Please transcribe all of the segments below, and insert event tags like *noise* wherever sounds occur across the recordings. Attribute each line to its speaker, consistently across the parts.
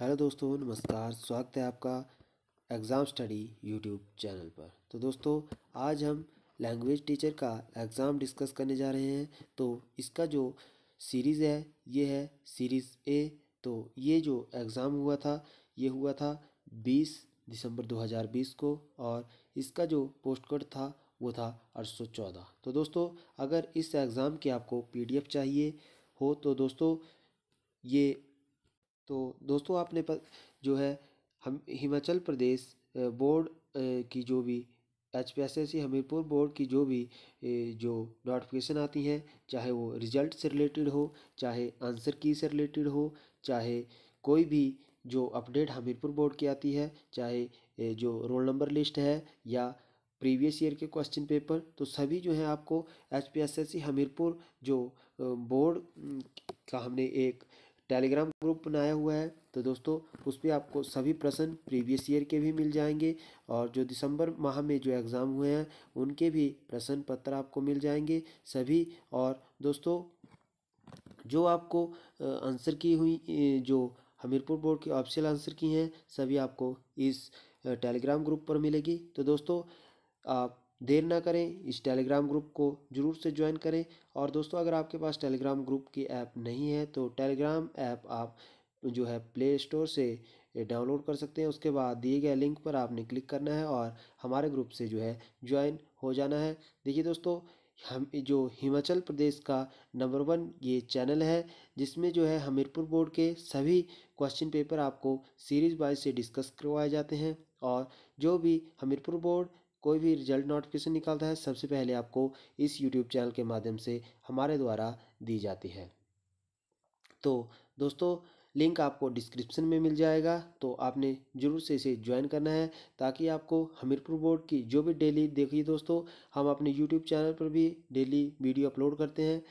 Speaker 1: hello दोस्तों नमस्कार स्वागत है आपका एग्ज़ाम स्टडी यूट्यूब चैनल पर तो दोस्तों आज हम लैंग्वेज टीचर का एग्ज़ाम डिस्कस करने जा रहे हैं तो इसका जो सीरीज़ है ये है सीरीज़ ए तो ये जो एग्ज़ाम हुआ था ये हुआ था 20 दिसंबर 2020 को और इसका जो पोस्ट कोड था वो था अठ तो दोस्तों अगर इस एग्ज़ाम की आपको पी चाहिए हो तो दोस्तों ये तो दोस्तों आपने पर जो है हम हिमाचल प्रदेश बोर्ड की जो भी H P S S C Hamirpur board की जो भी जो नोटिफिकेशन आती हैं चाहे वो रिजल्ट से रिलेटेड हो चाहे आंसर की से रिलेटेड हो चाहे कोई भी जो अपडेट हमीरपुर बोर्ड की आती है चाहे जो रोल नंबर लिस्ट है या प्रीवियस ईयर के क्वेश्चन पेपर तो सभी जो है आपको H P S S C Hamirpur जो बोर्ड का हमने एक टेलीग्राम ग्रुप बनाया हुआ है तो दोस्तों उस पर आपको सभी प्रश्न प्रीवियस ईयर के भी मिल जाएंगे और जो दिसंबर माह में जो एग्ज़ाम हुए हैं उनके भी प्रश्न पत्र आपको मिल जाएंगे सभी और दोस्तों जो आपको आंसर की हुई जो हमीरपुर बोर्ड की ऑफिशियल आंसर की हैं सभी आपको इस टेलीग्राम ग्रुप पर मिलेगी तो दोस्तों आप देर ना करें इस टेलीग्राम ग्रुप को ज़रूर से ज्वाइन करें और दोस्तों अगर आपके पास टेलीग्राम ग्रुप की ऐप नहीं है तो टेलीग्राम ऐप आप जो है प्ले स्टोर से डाउनलोड कर सकते हैं उसके बाद दिए गए लिंक पर आपने क्लिक करना है और हमारे ग्रुप से जो है ज्वाइन हो जाना है देखिए दोस्तों हम जो हिमाचल प्रदेश का नंबर वन ये चैनल है जिसमें जो है हमीरपुर बोर्ड के सभी क्वेश्चन पेपर आपको सीरीज वाइज से डिस्कस करवाए जाते हैं और जो भी हमीरपुर बोर्ड कोई भी रिजल्ट नोटिफिकेशन निकालता है सबसे पहले आपको इस यूट्यूब चैनल के माध्यम से हमारे द्वारा दी जाती है तो दोस्तों लिंक आपको डिस्क्रिप्शन में मिल जाएगा तो आपने ज़रूर से इसे ज्वाइन करना है ताकि आपको हमीरपुर बोर्ड की जो भी डेली देखिए दोस्तों हम अपने यूट्यूब चैनल पर भी डेली वीडियो अपलोड करते हैं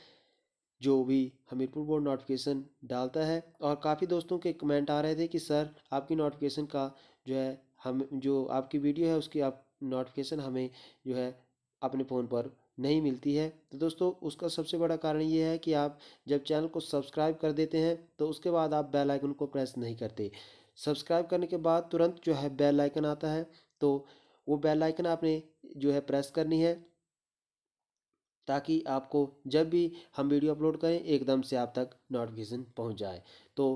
Speaker 1: जो भी हमीरपुर बोर्ड नोटिफिकेशन डालता है और काफ़ी दोस्तों के कमेंट आ रहे थे कि सर आपकी नोटिफिकेशन का जो है हम जो आपकी वीडियो है उसकी आप नोटिफिकेशन हमें जो है अपने फ़ोन पर नहीं मिलती है तो दोस्तों उसका सबसे बड़ा कारण ये है कि आप जब चैनल को सब्सक्राइब कर देते हैं तो उसके बाद आप बेल आइकन को प्रेस नहीं करते सब्सक्राइब करने के बाद तुरंत जो है बेल आइकन आता है तो वो बेल आइकन आपने जो है प्रेस करनी है ताकि आपको जब भी हम वीडियो अपलोड करें एकदम से आप तक नोटिफिकेशन पहुंच जाए तो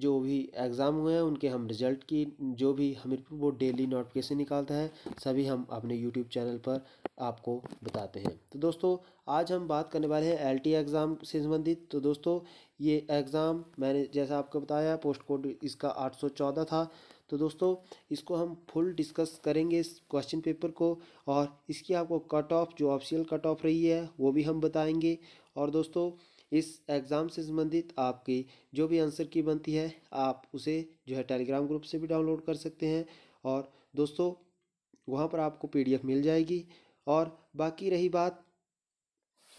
Speaker 1: जो भी एग्ज़ाम हुए हैं उनके हम रिज़ल्ट की जो भी हमीरपुर बोर्ड डेली नोटिफिकेशन निकालता है सभी हम अपने यूट्यूब चैनल पर आपको बताते हैं तो दोस्तों आज हम बात करने वाले हैं एलटी एग्ज़ाम e से संबंधित तो दोस्तों ये एग्ज़ाम मैंने जैसा आपको बताया पोस्ट कोड इसका आठ सौ चौदह था तो दोस्तों इसको हम फुल डिस्कस करेंगे इस क्वेश्चन पेपर को और इसकी आपको कट ऑफ जो ऑफिशियल कट ऑफ रही है वो भी हम बताएंगे और दोस्तों इस एग्ज़ाम से संबंधित आपकी जो भी आंसर की बनती है आप उसे जो है टेलीग्राम ग्रुप से भी डाउनलोड कर सकते हैं और दोस्तों वहाँ पर आपको पीडीएफ मिल जाएगी और बाकी रही बात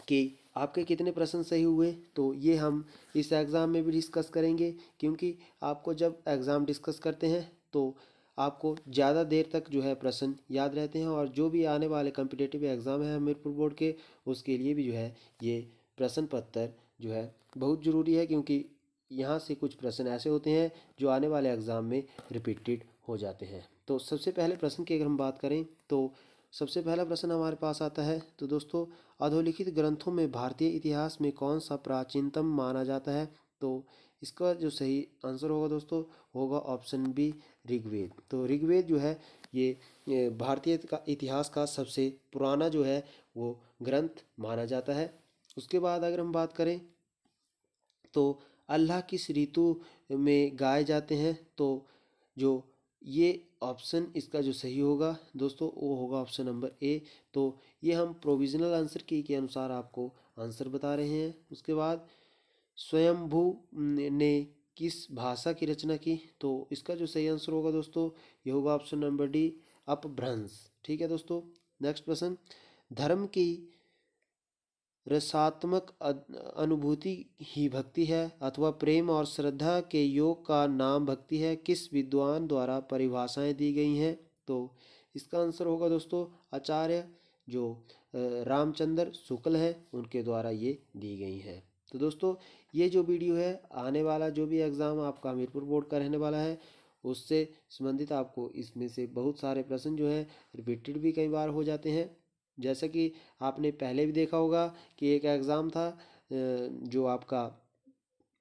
Speaker 1: कि आपके कितने प्रश्न सही हुए तो ये हम इस एग्ज़ाम में भी डिस्कस करेंगे क्योंकि आपको जब एग्ज़ाम डिस्कस करते हैं तो आपको ज़्यादा देर तक जो है प्रश्न याद रहते हैं और जो भी आने वाले कम्पिटेटिव एग्ज़ाम है हमीरपुर बोर्ड के उसके लिए भी जो है ये प्रश्न पत्र जो है बहुत ज़रूरी है क्योंकि यहाँ से कुछ प्रश्न ऐसे होते हैं जो आने वाले एग्ज़ाम में रिपीटेड हो जाते हैं तो सबसे पहले प्रश्न की अगर हम बात करें तो सबसे पहला प्रश्न हमारे पास आता है तो दोस्तों अधोलिखित ग्रंथों में भारतीय इतिहास में कौन सा प्राचीनतम माना जाता है तो इसका जो सही आंसर होगा दोस्तों होगा ऑप्शन बी ऋग्वेद तो ऋग्वेद जो है ये भारतीय का इतिहास का सबसे पुराना जो है वो ग्रंथ माना जाता है उसके बाद अगर हम बात करें तो अल्लाह किस ऋतु में गाए जाते हैं तो जो ये ऑप्शन इसका जो सही होगा दोस्तों वो होगा ऑप्शन नंबर ए तो ये हम प्रोविज़नल आंसर की के अनुसार आपको आंसर बता रहे हैं उसके बाद स्वयंभू ने किस भाषा की रचना की तो इसका जो सही आंसर होगा दोस्तों ये होगा ऑप्शन नंबर डी अपभ्रंश ठीक है दोस्तों नेक्स्ट क्वेश्चन धर्म की रसात्मक अनुभूति ही भक्ति है अथवा प्रेम और श्रद्धा के योग का नाम भक्ति है किस विद्वान द्वारा परिभाषाएं दी गई हैं तो इसका आंसर होगा दोस्तों आचार्य जो रामचंद्र शुक्ल हैं उनके द्वारा ये दी गई हैं तो दोस्तों ये जो वीडियो है आने वाला जो भी एग्ज़ाम आपका हमीरपुर बोर्ड का रहने वाला है उससे संबंधित आपको इसमें से बहुत सारे प्रश्न जो हैं रिपीटेड भी कई बार हो जाते हैं जैसा कि आपने पहले भी देखा होगा कि एक एग्ज़ाम था जो आपका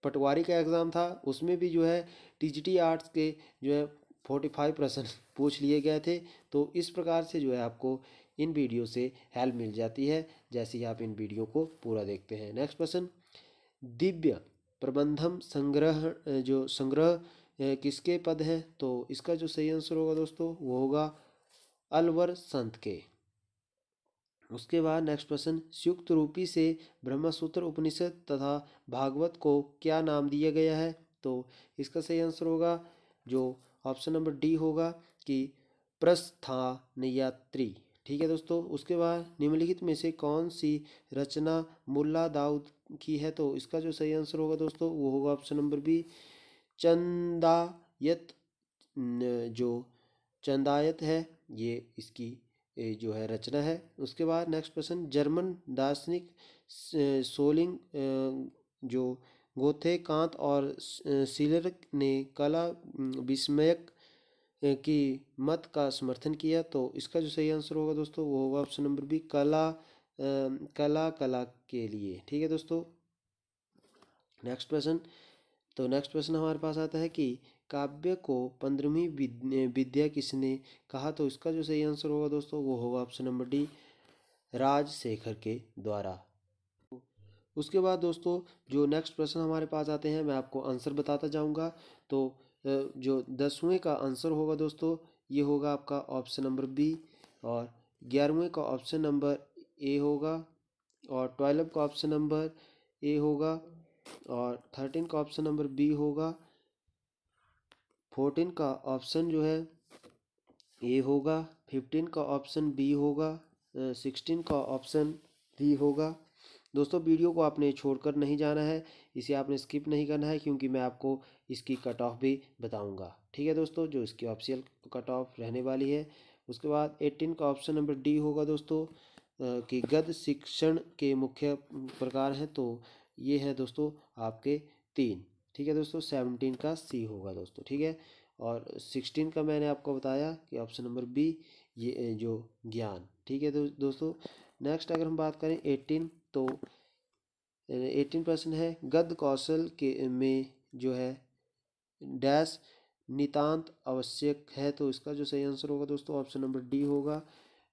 Speaker 1: पटवारी का एग्ज़ाम था उसमें भी जो है टीजीटी आर्ट्स के जो है फोर्टी फाइव परसेंट *laughs* पूछ लिए गए थे तो इस प्रकार से जो है आपको इन वीडियो से हेल्प मिल जाती है जैसे ही आप इन वीडियो को पूरा देखते हैं नेक्स्ट क्वेश्चन दिव्य प्रबंधम संग्रह जो संग्रह किसके पद हैं तो इसका जो सही आंसर होगा दोस्तों वो होगा अलवर संत के उसके बाद नेक्स्ट प्रश्न संयुक्त रूपी से ब्रह्मसूत्र उपनिषद तथा भागवत को क्या नाम दिया गया है तो इसका सही आंसर होगा जो ऑप्शन नंबर डी होगा कि प्रस्थानयात्री ठीक है दोस्तों उसके बाद निम्नलिखित में से कौन सी रचना मुल्ला दाऊद की है तो इसका जो सही आंसर होगा दोस्तों वो होगा ऑप्शन नंबर बी चंदायत जो चंदायत है ये इसकी ये जो है रचना है उसके बाद नेक्स्ट क्वेश्चन जर्मन दार्शनिक सोलिंग जो गोथे कांत और सीलर ने कला विस्मयक की मत का समर्थन किया तो इसका जो सही आंसर होगा दोस्तों वो होगा ऑप्शन नंबर बी कला कला कला के लिए ठीक है दोस्तों नेक्स्ट क्वेश्चन तो नेक्स्ट क्वेश्चन हमारे पास आता है कि काव्य को पंद्रहवीं विद्या किसने कहा तो इसका जो सही आंसर होगा दोस्तों वो होगा ऑप्शन नंबर डी राजशेखर के द्वारा उसके बाद दोस्तों जो नेक्स्ट प्रश्न हमारे पास आते हैं मैं आपको आंसर बताता जाऊंगा तो जो दसवें का आंसर होगा दोस्तों ये होगा आपका ऑप्शन नंबर बी और ग्यारहवें का ऑप्शन नंबर ए होगा और ट्वेल्व का ऑप्शन नंबर ए होगा और थर्टीन का ऑप्शन नंबर बी होगा फोर्टीन का ऑप्शन जो है ए होगा फिफ्टीन का ऑप्शन बी होगा सिक्सटीन का ऑप्शन डी होगा दोस्तों वीडियो को आपने छोड़कर नहीं जाना है इसे आपने स्किप नहीं करना है क्योंकि मैं आपको इसकी कट ऑफ भी बताऊंगा ठीक है दोस्तों जो इसकी ऑप्शियल कट ऑफ रहने वाली है उसके बाद एट्टीन का ऑप्शन नंबर डी होगा दोस्तों कि गद शिक्षण के मुख्य प्रकार हैं तो ये हैं दोस्तों आपके तीन ठीक है दोस्तों सेवनटीन का सी होगा दोस्तों ठीक है और सिक्सटीन का मैंने आपको बताया कि ऑप्शन नंबर बी ये जो ज्ञान ठीक है दो, दोस्तों नेक्स्ट अगर हम बात करें एटीन तो एटीन प्रश्न है गद्य कौशल के में जो है डैश नितांत आवश्यक है तो इसका जो सही आंसर होगा दोस्तों ऑप्शन नंबर डी होगा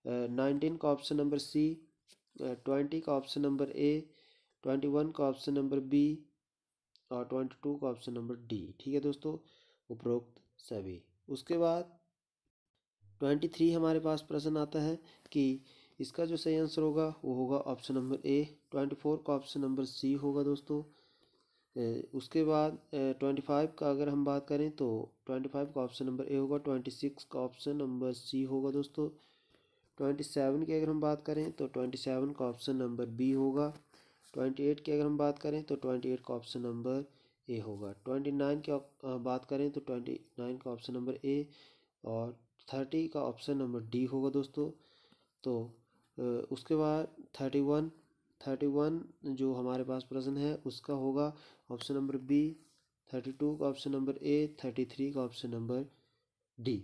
Speaker 1: नाइनटीन का ऑप्शन नंबर सी ट्वेंटी का option number A twenty one का option number B twenty two का ऑप्शन नंबर डी ठीक है दोस्तों उपरोक्त सभी उसके बाद ट्वेंटी थ्री हमारे पास प्रश्न आता है कि इसका जो सही आंसर होगा वो होगा option number A twenty four का ऑप्शन नंबर सी होगा दोस्तों उसके बाद ट्वेंटी फाइव का अगर हम बात करें तो ट्वेंटी फाइव का ऑप्शन नंबर ए होगा ट्वेंटी सिक्स का ऑप्शन नंबर सी होगा दोस्तों ट्वेंटी सेवन की अगर हम बात करें तो ट्वेंटी सेवन का ऑप्शन नंबर बी होगा ट्वेंटी एट की अगर हम बात करें तो ट्वेंटी एट का ऑप्शन नंबर ए होगा ट्वेंटी नाइन की बात करें तो ट्वेंटी नाइन का ऑप्शन नंबर ए और थर्टी का ऑप्शन नंबर डी होगा दोस्तों तो उसके बाद थर्टी वन थर्टी वन जो हमारे पास प्रश्न है उसका होगा option number B thirty two का option number A thirty three का option number D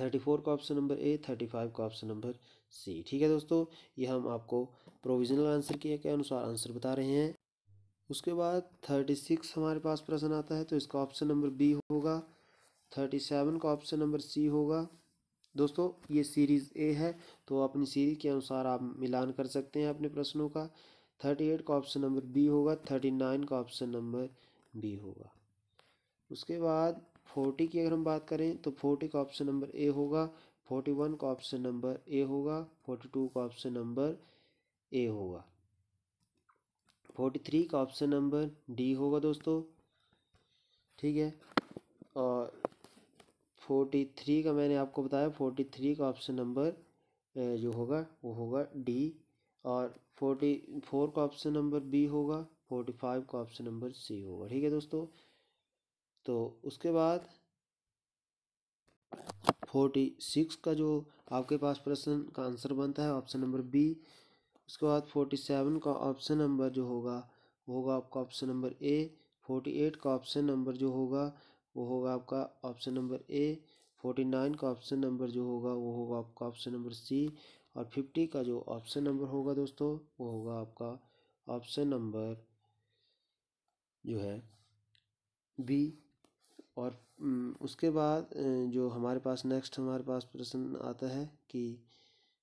Speaker 1: thirty four का option number A thirty five का ऑप्शन नंबर सी ठीक है दोस्तों ये हम आपको प्रोविजनल आंसर के अनुसार आंसर बता रहे हैं उसके बाद थर्टी सिक्स हमारे पास प्रश्न आता है तो इसका ऑप्शन नंबर बी होगा थर्टी सेवन का ऑप्शन नंबर सी होगा दोस्तों ये सीरीज़ ए है तो अपनी सीरीज के अनुसार आप मिलान कर सकते हैं अपने प्रश्नों का थर्टी एट का ऑप्शन नंबर बी होगा थर्टी नाइन का ऑप्शन नंबर बी होगा उसके बाद फोर्टी की अगर हम बात करें तो फोर्टी का ऑप्शन नंबर ए होगा फोर्टी वन का ऑप्शन नंबर ए होगा फोर्टी टू का ऑप्शन नंबर ए होगा फोर्टी थ्री का ऑप्शन नंबर डी होगा दोस्तों ठीक है और फोर्टी थ्री का मैंने आपको बताया फोर्टी थ्री का ऑप्शन नंबर जो होगा वो होगा डी और फोर्टी फोर का ऑप्शन नंबर बी होगा फोर्टी फाइव का ऑप्शन नंबर सी होगा ठीक है दोस्तों तो उसके बाद फोर्टी सिक्स का जो आपके पास प्रश्न का आंसर बनता है ऑप्शन नंबर बी उसके बाद फोर्टी सेवन का ऑप्शन नंबर जो होगा वो होगा आपका option number A forty eight का ऑप्शन नंबर जो होगा वो होगा आपका option number A forty nine का ऑप्शन नंबर जो होगा वो होगा आपका ऑप्शन नंबर सी और फिफ्टी का जो ऑप्शन नंबर होगा दोस्तों वो होगा आपका ऑप्शन नंबर जो है बी और उसके बाद जो हमारे पास नेक्स्ट हमारे पास प्रश्न आता है कि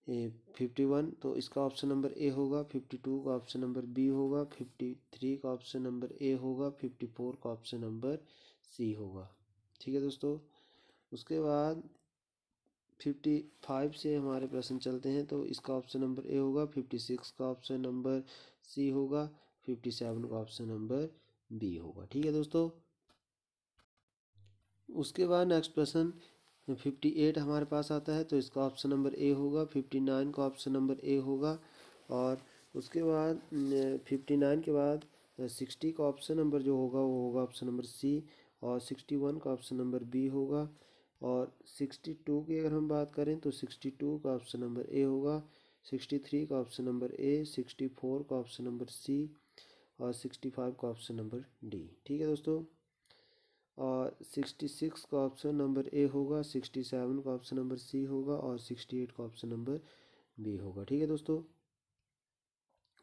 Speaker 1: फिफ्टी वन तो इसका ऑप्शन नंबर ए होगा फिफ्टी टू का ऑप्शन नंबर बी होगा फिफ्टी थ्री का ऑप्शन नंबर ए होगा फिफ्टी फोर का ऑप्शन नंबर सी होगा ठीक है दोस्तों उसके बाद फिफ्टी फाइव से हमारे प्रश्न चलते हैं तो इसका ऑप्शन नंबर ए होगा फिफ्टी सिक्स का ऑप्शन नंबर सी होगा फिफ्टी सेवन का ऑप्शन नंबर बी होगा ठीक है दोस्तों उसके बाद नेक्स्ट क्वेश्चन फिफ्टी एट हमारे पास आता है तो इसका ऑप्शन नंबर ए होगा फिफ्टी नाइन का ऑप्शन नंबर ए होगा और उसके बाद फिफ्टी नाइन के बाद सिक्सटी का ऑप्शन नंबर जो होगा वो होगा ऑप्शन नंबर सी और सिक्सटी वन का ऑप्शन नंबर बी होगा और सिक्सटी टू की अगर हम बात करें तो सिक्सटी टू का ऑप्शन नंबर ए होगा सिक्सटी थ्री का option number A sixty four का ऑप्शन नंबर सी और सिक्सटी फाइव का ऑप्शन नंबर डी ठीक है दोस्तों और सिक्सटी सिक्स का ऑप्शन नंबर ए होगा सिक्सटी सेवन का ऑप्शन नंबर सी होगा और सिक्सटी एट का ऑप्शन नंबर बी होगा ठीक है दोस्तों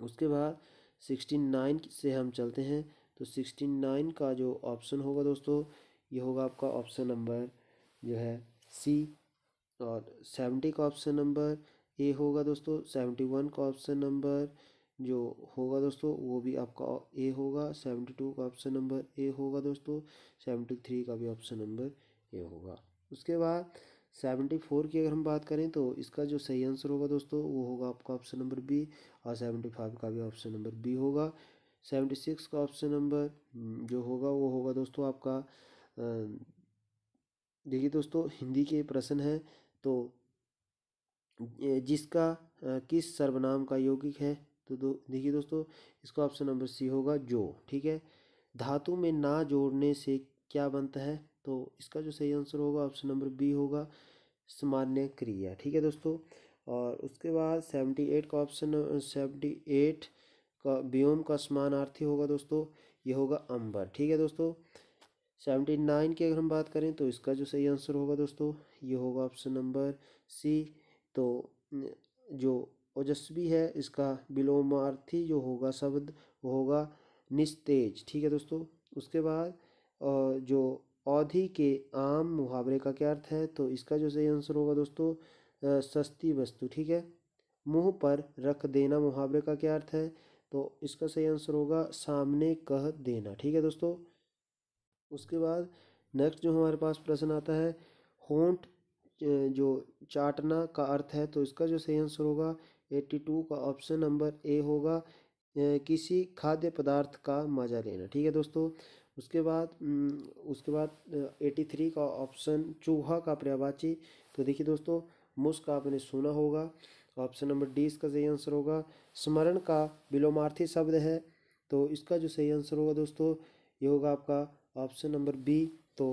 Speaker 1: उसके बाद सिक्सटी नाइन से हम चलते हैं तो सिक्सटी नाइन का जो ऑप्शन होगा दोस्तों ये होगा आपका ऑप्शन नंबर जो है सी और सेवेंटी का ऑप्शन नंबर ए होगा दोस्तों सेवेंटी वन का ऑप्शन नंबर जो होगा दोस्तों वो भी आपका ए होगा सेवेंटी टू का ऑप्शन नंबर ए होगा दोस्तों सेवेंटी थ्री का भी ऑप्शन नंबर ए होगा उसके बाद सेवेंटी फोर की अगर हम बात करें तो इसका जो सही आंसर होगा दोस्तों वो होगा आपका ऑप्शन नंबर बी और सेवेंटी फाइव का भी ऑप्शन नंबर बी होगा सेवेंटी सिक्स का ऑप्शन हम्म, नंबर जो होगा वो होगा दोस्तों आपका देखिए दोस्तों हिंदी के प्रश्न हैं तो जिसका किस सर्वनाम का यौगिक है तो दो देखिए दोस्तों इसका ऑप्शन नंबर सी होगा जो ठीक है धातु में ना जोड़ने से क्या बनता है तो इसका जो सही आंसर होगा ऑप्शन नंबर बी होगा सामान्य क्रिया ठीक है दोस्तों और उसके बाद सेवेंटी एट का ऑप्शन सेवेंटी एट का व्योम का समानार्थी होगा दोस्तों ये होगा अंबर ठीक है दोस्तों सेवेंटी नाइन की अगर हम बात करें तो इसका जो सही आंसर होगा दोस्तों ये होगा ऑप्शन नंबर सी तो जो ओजस्वी है इसका विलोमार्थी जो होगा शब्द वो होगा निस्तेज ठीक है दोस्तों उसके बाद जो औधि के आम मुहावरे का क्या अर्थ है तो इसका जो सही आंसर होगा दोस्तों सस्ती वस्तु ठीक है मुंह पर रख देना मुहावरे का क्या अर्थ है तो इसका सही आंसर होगा सामने कह देना ठीक है दोस्तों उसके बाद नेक्स्ट जो हमारे पास प्रश्न आता है होंठ जो चाटना का अर्थ है तो इसका जो सही आंसर होगा एट्टी टू का ऑप्शन नंबर ए होगा किसी खाद्य पदार्थ का मज़ा लेना ठीक है दोस्तों उसके बाद उसके बाद एटी थ्री का ऑप्शन चूहा का पर्यावाची तो देखिए दोस्तों मुस्क आपने सुना होगा ऑप्शन नंबर डी इसका सही आंसर होगा स्मरण का विलोमार्थी शब्द है तो इसका जो सही आंसर होगा दोस्तों ये होगा आपका ऑप्शन नंबर बी तो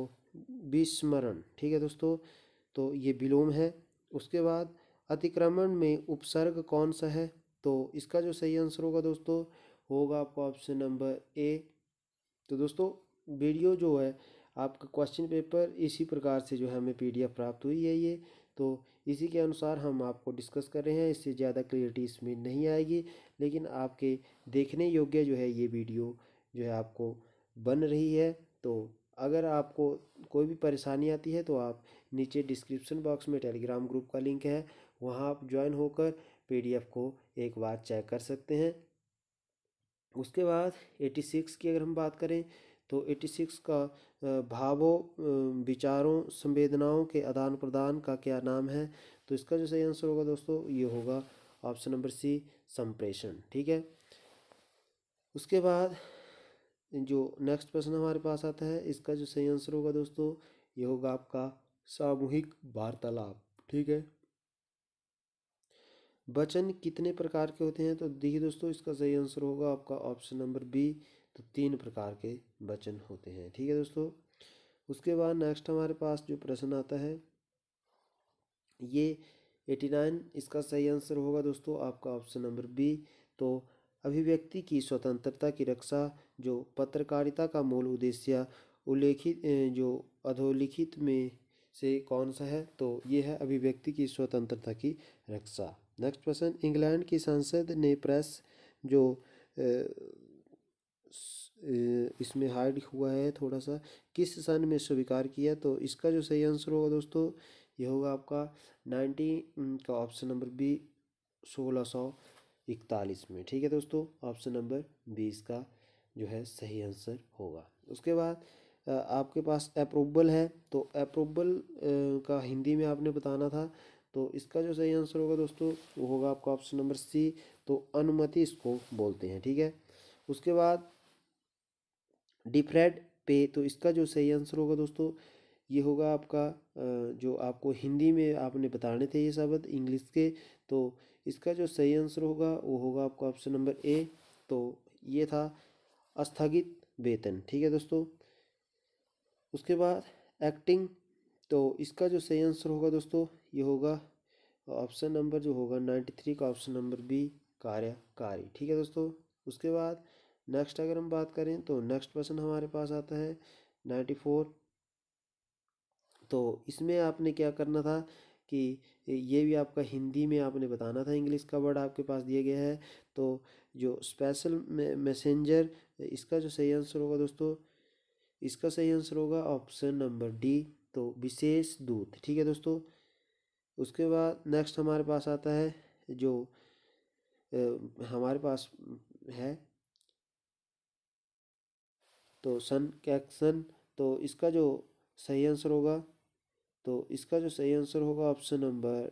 Speaker 1: विस्मरण ठीक है दोस्तों तो ये विलोम है उसके बाद अतिक्रमण में उपसर्ग कौन सा है तो इसका जो सही आंसर होगा दोस्तों होगा आपका ऑप्शन नंबर ए तो दोस्तों वीडियो जो है आपका क्वेश्चन पेपर इसी प्रकार से जो है हमें पीडीएफ प्राप्त हुई है ये तो इसी के अनुसार हम आपको डिस्कस कर रहे हैं इससे ज़्यादा क्लियरिटी इसमें नहीं आएगी लेकिन आपके देखने योग्य जो है ये वीडियो जो है आपको बन रही है तो अगर आपको कोई भी परेशानी आती है तो आप नीचे डिस्क्रिप्शन बॉक्स में टेलीग्राम ग्रुप का लिंक है वहाँ आप ज्वाइन होकर पीडीएफ को एक बार चेक कर सकते हैं उसके बाद एटी सिक्स की अगर हम बात करें तो एटी सिक्स का भावों विचारों संवेदनाओं के आदान प्रदान का क्या नाम है तो इसका जो सही आंसर होगा दोस्तों ये होगा ऑप्शन नंबर सी संप्रेषण ठीक है उसके बाद जो नेक्स्ट प्रश्न हमारे पास आता है इसका जो सही आंसर होगा दोस्तों ये होगा आपका सामूहिक वार्तालाप ठीक है वचन कितने प्रकार के होते हैं तो देखिए दोस्तों इसका सही आंसर होगा आपका ऑप्शन नंबर बी तो तीन प्रकार के वचन होते हैं ठीक है दोस्तों उसके बाद नेक्स्ट हमारे पास जो प्रश्न आता है ये एटी नाइन इसका सही आंसर होगा दोस्तों आपका ऑप्शन नंबर बी तो अभिव्यक्ति की स्वतंत्रता की रक्षा जो पत्रकारिता का मूल उद्देश्य उल्लेखित जो अधोलिखित में से कौन सा है तो ये है अभिव्यक्ति की स्वतंत्रता की रक्षा नेक्स्ट क्वेश्चन इंग्लैंड की संसद ने प्रेस जो इसमें हाइड हुआ है थोड़ा सा किस सन में स्वीकार किया तो इसका जो सही आंसर होगा दोस्तों ये होगा आपका नाइन्टी का ऑप्शन नंबर बी सोलह सौ इकतालीस में ठीक है दोस्तों ऑप्शन नंबर बी इसका जो है सही आंसर होगा उसके बाद आपके पास अप्रूवल है तो अप्रूवल का हिंदी में आपने बताना था तो इसका जो सही आंसर होगा दोस्तों वो होगा आपका ऑप्शन नंबर सी तो अनुमति इसको बोलते हैं ठीक है उसके बाद डिफ्रेड पे तो इसका जो सही आंसर होगा दोस्तों ये होगा आपका जो आपको हिंदी में आपने बताने थे ये शब्द इंग्लिश के तो इसका जो सही आंसर होगा वो होगा आपका ऑप्शन नंबर ए तो ये था स्थगित वेतन ठीक है दोस्तों उसके बाद एक्टिंग तो इसका जो सही आंसर होगा दोस्तों ये होगा ऑप्शन नंबर जो होगा नाइन्टी थ्री का ऑप्शन नंबर बी कार्यकारी ठीक है दोस्तों उसके बाद नेक्स्ट अगर हम बात करें तो नेक्स्ट प्रश्न हमारे पास आता है नाइन्टी फोर तो इसमें आपने क्या करना था कि ये भी आपका हिंदी में आपने बताना था इंग्लिश का वर्ड आपके पास दिया गया है तो जो स्पेशल मैसेंजर इसका जो सही आंसर होगा दोस्तों इसका सही आंसर होगा ऑप्शन नंबर डी तो विशेष दूत ठीक है दोस्तों उसके बाद नेक्स्ट हमारे पास आता है जो ए, हमारे पास है तो सन कैक्सन तो इसका जो सही आंसर होगा तो इसका जो सही आंसर होगा ऑप्शन नंबर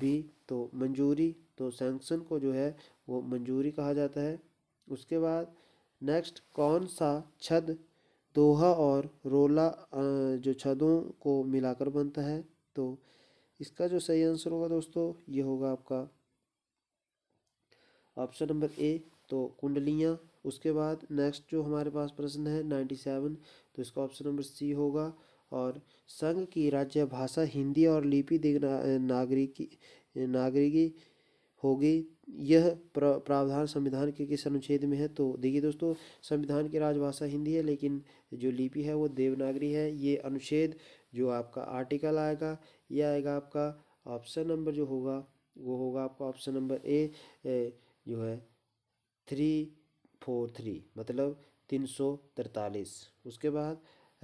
Speaker 1: बी तो मंजूरी तो सैंक्शन को जो है वो मंजूरी कहा जाता है उसके बाद नेक्स्ट कौन सा छद दोहा और रोला जो छदों को मिलाकर बनता है तो इसका जो सही आंसर होगा दोस्तों ये होगा आपका ऑप्शन नंबर ए तो कुंडलियाँ उसके बाद नेक्स्ट जो हमारे पास प्रश्न है नाइन्टी सेवन तो इसका ऑप्शन नंबर सी होगा और संघ की राज्य भाषा हिंदी और लिपि नागरिकी नागरिकी होगी यह प्रावधान संविधान के किस अनुच्छेद में है तो देखिए दोस्तों संविधान की राजभाषा हिंदी है लेकिन जो लिपि है वो देवनागरी है ये अनुच्छेद जो आपका आर्टिकल आएगा ये आएगा आपका ऑप्शन नंबर जो होगा वो होगा आपका ऑप्शन नंबर ए, ए जो है थ्री फोर थ्री मतलब तीन सौ तिरतालीस उसके बाद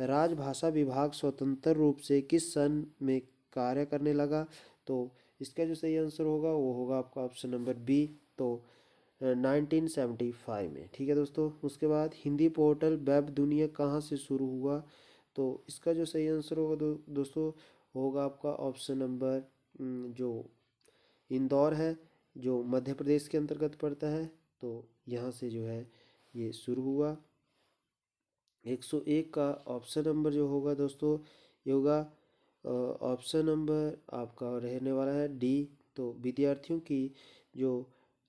Speaker 1: राजभाषा विभाग स्वतंत्र रूप से किस सन में कार्य करने लगा तो इसका जो सही आंसर होगा वो होगा आपका ऑप्शन नंबर बी तो नाइनटीन सेवेंटी फाइव में ठीक है दोस्तों उसके बाद हिंदी पोर्टल वेब दुनिया कहाँ से शुरू हुआ तो इसका जो सही आंसर होगा दो, दोस्तों होगा आपका ऑप्शन नंबर जो इंदौर है जो मध्य प्रदेश के अंतर्गत पड़ता है तो यहाँ से जो है ये शुरू हुआ एक सौ एक का ऑप्शन नंबर जो होगा दोस्तों ये होगा ऑप्शन नंबर आपका रहने वाला है डी तो विद्यार्थियों की जो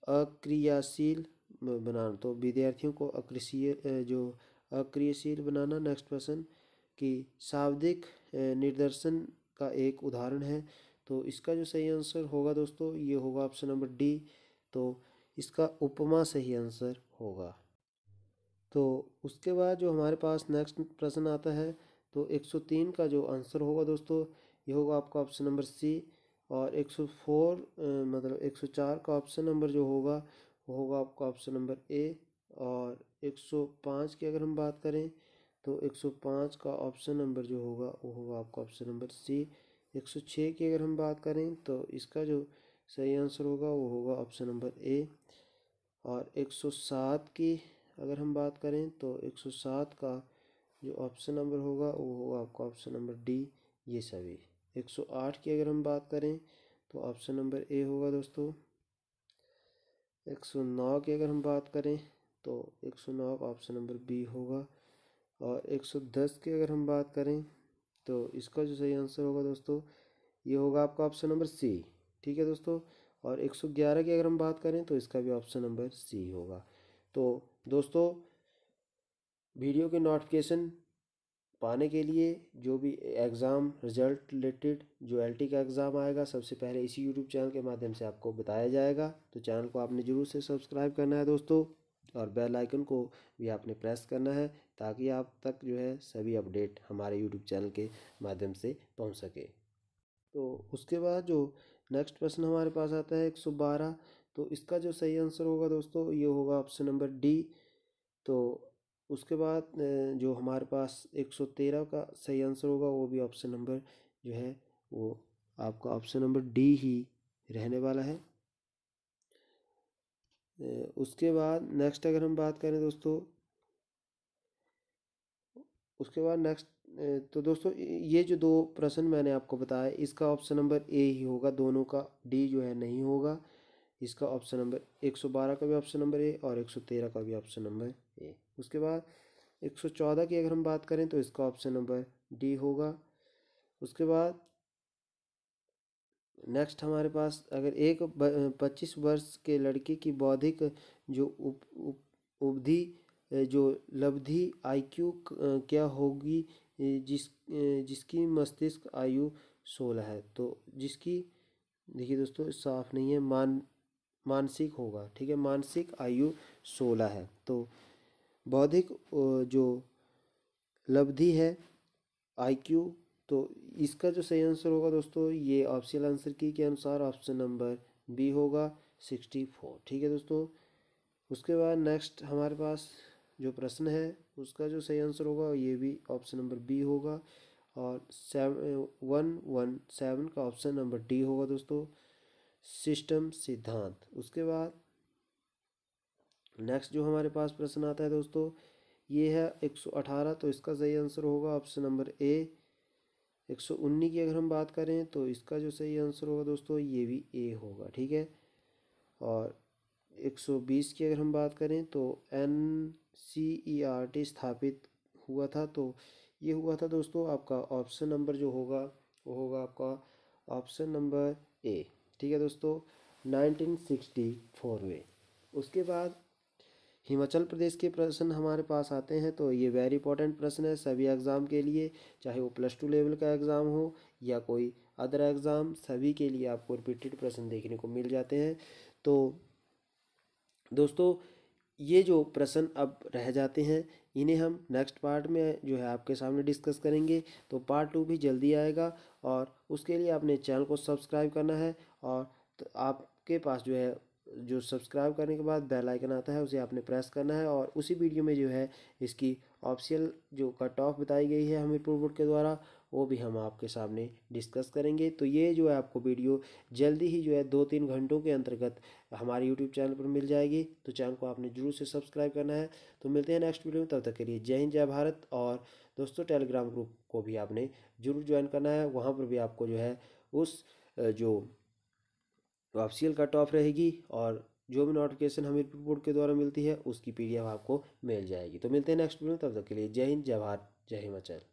Speaker 1: अक्रियाशील बनाना तो विद्यार्थियों को अक्रिय जो अक्रियशील बनाना नेक्स्ट क्वेश्चन कि शाब्दिक निर्दर्शन का एक उदाहरण है तो इसका जो सही आंसर होगा दोस्तों ये होगा ऑप्शन नंबर डी तो इसका उपमा सही आंसर होगा तो उसके बाद जो हमारे पास नेक्स्ट प्रश्न आता है तो 103 का जो आंसर होगा दोस्तों ये होगा आपका ऑप्शन नंबर सी और 104 मतलब 104 का ऑप्शन नंबर जो होगा वो होगा आपका ऑप्शन नंबर ए और 105 की अगर हम बात करें तो 105 का ऑप्शन नंबर जो होगा वो होगा आपका ऑप्शन नंबर सी 106 की अगर हम बात करें तो इसका जो सही आंसर होगा वो होगा ऑप्शन नंबर ए और 107 की अगर हम बात करें तो 107 का जो ऑप्शन नंबर होगा वो होगा आपका ऑप्शन नंबर डी ये सभी 108 की अगर हम बात करें तो ऑप्शन नंबर ए होगा दोस्तों 109 की अगर हम बात करें तो 109 का ऑप्शन नंबर बी होगा और 110 की अगर हम बात करें तो इसका जो सही आंसर होगा दोस्तों ये होगा आपका ऑप्शन नंबर सी ठीक है दोस्तों और 111 की अगर हम बात करें तो इसका भी ऑप्शन नंबर सी होगा तो दोस्तों वीडियो के नोटिफिकेशन पाने के लिए जो भी एग्ज़ाम रिज़ल्ट रिलेटेड जो एलटी का एग्ज़ाम आएगा सबसे पहले इसी यूट्यूब चैनल के माध्यम से आपको बताया जाएगा तो चैनल को आपने ज़रूर से सब्सक्राइब करना है दोस्तों और बेल आइकन को भी आपने प्रेस करना है ताकि आप तक जो है सभी अपडेट हमारे यूट्यूब चैनल के माध्यम से पहुँच सके तो उसके बाद जो नेक्स्ट प्रश्न हमारे पास आता है एक सौ बारह तो इसका जो सही आंसर होगा दोस्तों ये होगा ऑप्शन नंबर डी तो उसके बाद जो हमारे पास एक सौ तेरह का सही आंसर होगा वो भी ऑप्शन नंबर जो है वो आपका ऑप्शन नंबर डी ही रहने वाला है उसके बाद नेक्स्ट अगर हम बात करें दोस्तों उसके बाद नेक्स्ट तो दोस्तों ये जो दो प्रश्न मैंने आपको बताया इसका ऑप्शन नंबर ए ही होगा दोनों का डी जो है नहीं होगा इसका ऑप्शन नंबर 112 का भी ऑप्शन नंबर ए और 113 का भी ऑप्शन नंबर ए उसके बाद 114 की अगर हम बात करें तो इसका ऑप्शन नंबर डी होगा उसके बाद नेक्स्ट हमारे पास अगर एक पच्चीस वर्ष के लड़के की बौद्धिक जो उप उप उपधि जो लब्धि आईक्यू क्या होगी जिस जिसकी मस्तिष्क आयु सोलह है तो जिसकी देखिए दोस्तों साफ नहीं है मान मानसिक होगा ठीक है मानसिक आयु सोलह है तो बौद्धिक जो लब्धि है आईक्यू तो इसका जो सही आंसर होगा दोस्तों ये ऑप्शियल आंसर की के अनुसार ऑप्शन नंबर बी होगा सिक्सटी फोर ठीक है दोस्तों उसके बाद नेक्स्ट हमारे पास जो प्रश्न है उसका जो सही आंसर होगा ये भी ऑप्शन नंबर बी होगा और सेवन वन वन सेवन का ऑप्शन नंबर डी होगा दोस्तों सिस्टम सिद्धांत उसके बाद नेक्स्ट जो हमारे पास प्रश्न आता है दोस्तों ये है 118 तो इसका सही आंसर होगा ऑप्शन नंबर ए 119 की अगर हम बात करें तो इसका जो सही आंसर होगा दोस्तों ये भी ए होगा ठीक है और 120 की अगर हम बात करें तो N C E R T स्थापित हुआ था तो ये हुआ था दोस्तों आपका ऑप्शन नंबर जो होगा वो होगा आपका ऑप्शन नंबर ए ठीक है दोस्तों 1964 में उसके बाद हिमाचल प्रदेश के प्रश्न हमारे पास आते हैं तो ये वेरी इंपॉर्टेंट प्रश्न है सभी एग्ज़ाम के लिए चाहे वो प्लस टू लेवल का एग्ज़ाम हो या कोई अदर एग्ज़ाम सभी के लिए आपको रिपीटेड प्रश्न देखने को मिल जाते हैं तो दोस्तों ये जो प्रश्न अब रह जाते हैं इन्हें हम नेक्स्ट पार्ट में जो है आपके सामने डिस्कस करेंगे तो पार्ट टू भी जल्दी आएगा और उसके लिए आपने चैनल को सब्सक्राइब करना है और तो आपके पास जो है जो सब्सक्राइब करने के बाद बेल आइकन आता है उसे आपने प्रेस करना है और उसी वीडियो में जो है इसकी ऑप्शियल जो कट ऑफ बताई गई है हमीरपुर बोर्ड के द्वारा वो भी हम आपके सामने डिस्कस करेंगे तो ये जो है आपको वीडियो जल्दी ही जो है दो तीन घंटों के अंतर्गत हमारे यूट्यूब चैनल पर मिल जाएगी तो चैनल को आपने जरूर से सब्सक्राइब करना है तो मिलते हैं नेक्स्ट वीडियो में तब तक के लिए जय हिंद जय भारत और दोस्तों टेलीग्राम ग्रुप को भी आपने जरूर ज्वाइन करना है वहाँ पर भी आपको जो है उस जो ऑफिशियल कट ऑफ रहेगी और जो भी नोटिफिकेशन हमें बोर्ड के द्वारा मिलती है उसकी पीडीएफ आपको मिल जाएगी तो मिलते हैं नेक्स्ट वीडियो तब तक के लिए जय हिंद जय भारत जय हिमाचल